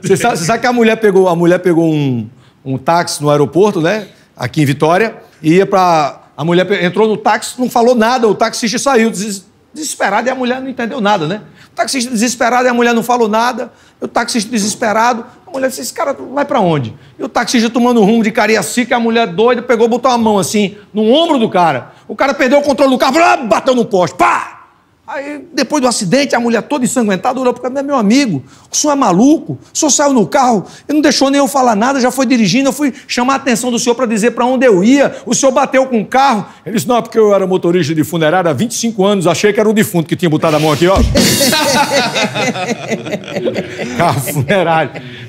Você sabe, você sabe, que a mulher pegou, a mulher pegou um, um táxi no aeroporto, né? Aqui em Vitória, e ia pra. A mulher entrou no táxi, não falou nada, o taxista saiu des, desesperado e a mulher não entendeu nada, né? O taxista desesperado e a mulher não falou nada, o taxista desesperado, a mulher disse: esse cara vai para onde? E o taxista tomando rumo de Cariacica, a mulher doida pegou, botou a mão assim no ombro do cara. O cara perdeu o controle do carro, bateu no poste, pá! Aí, depois do acidente, a mulher toda ensanguentada olhou para mim, é meu amigo, o senhor é maluco? O senhor saiu no carro e não deixou nem eu falar nada, já foi dirigindo, eu fui chamar a atenção do senhor para dizer para onde eu ia, o senhor bateu com o carro. Ele disse, não, é porque eu era motorista de funerária há 25 anos, achei que era o defunto que tinha botado a mão aqui, ó. carro funerário.